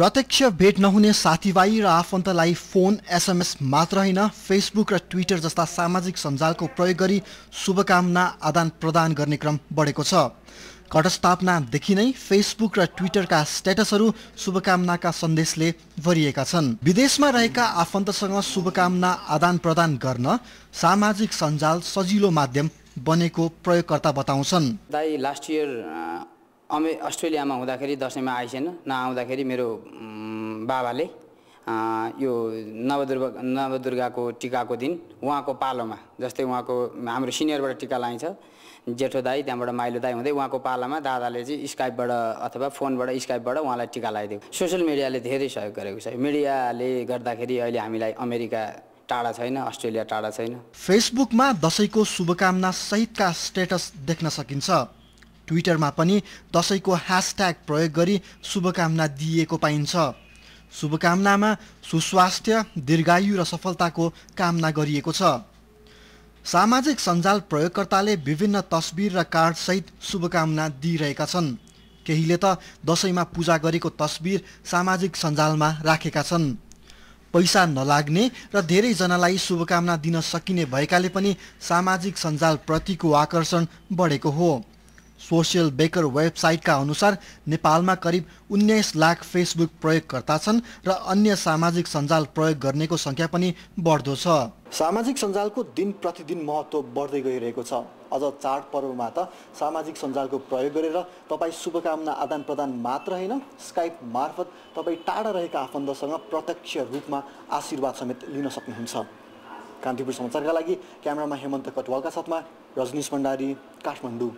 प्रत्यक्ष भेट नहुने साथीभाइ र आफन्तलाई फोन एसएमएस मात्र होइन फेसबुक र ट्विटर जस्ता सामाजिक सञ्जालको प्रयोग गरी शुभकामना आदान प्रदान गर्ने क्रम बढेको छ घटस्थापनादेखि नै फेसबुक र ट्विटरका स्ट्याटसहरू शुभकामनाका सन्देशले भरिएका छन् विदेशमा रहेका आफन्तसँग शुभकामना आदान प्रदान गर्न सामाजिक सञ्जाल सजिलो माध्यम बनेको प्रयोगकर्ता बताउँछन् अमे अस्ट्रेलियामा हुँदाखेरि दसैँमा आइसेन नआउँदाखेरि मेरो बाबाले यो नवदुर्गा नवदुर्गाको टिकाको दिन उहाँको पालोमा जस्तै उहाँको हाम्रो सिनियरबाट टिका लगाइन्छ जेठो दाई त्यहाँबाट माइलो दाई हुँदै उहाँको पालामा दादाले चाहिँ स्काइपबाट अथवा फोनबाट स्काइपबाट उहाँलाई टिका लगाइदियो सोसियल मिडियाले धेरै सहयोग गरेको छ मिडियाले गर्दाखेरि अहिले हामीलाई अमेरिका टाढा छैन अस्ट्रेलिया टाढा छैन फेसबुकमा दसैँको शुभकामना सहितका स्टेटस देख्न सकिन्छ ट्विटरमा पनि दसैँको ह्यासट्याग प्रयोग गरी शुभकामना दिइएको पाइन्छ शुभकामनामा सुस्वास्थ्य दीर्घायु र सफलताको कामना गरिएको छ सामाजिक सञ्जाल प्रयोगकर्ताले विभिन्न तस्बिर र कार्डसहित शुभकामना दिइरहेका छन् केहीले त दसैँमा पूजा गरेको तस्बिर सामाजिक सञ्जालमा राखेका छन् पैसा नलाग्ने र धेरैजनालाई शुभकामना दिन सकिने भएकाले पनि सामाजिक सञ्जालप्रतिको आकर्षण बढेको हो सोसियल बेकर वेबसाइटका अनुसार नेपालमा करिब उन्नाइस लाख फेसबुक प्रयोगकर्ता छन् र अन्य सामाजिक सञ्जाल प्रयोग गर्नेको सङ्ख्या पनि बढ्दो छ सामाजिक सञ्जालको दिन प्रतिदिन महत्त्व बढ्दै गइरहेको छ अझ चाडपर्वमा त सामाजिक सञ्जालको प्रयोग गरेर तपाईँ शुभकामना आदान प्रदान मात्र होइन स्काइप मार्फत तपाईँ टाढा रहेका आफन्तसँग प्रत्यक्ष रूपमा आशीर्वाद समेत लिन सक्नुहुन्छ कान्तिपुर समाचारका लागि क्यामेरामा हेमन्त कटवालका साथमा रजनीश भण्डारी काठमाडौँ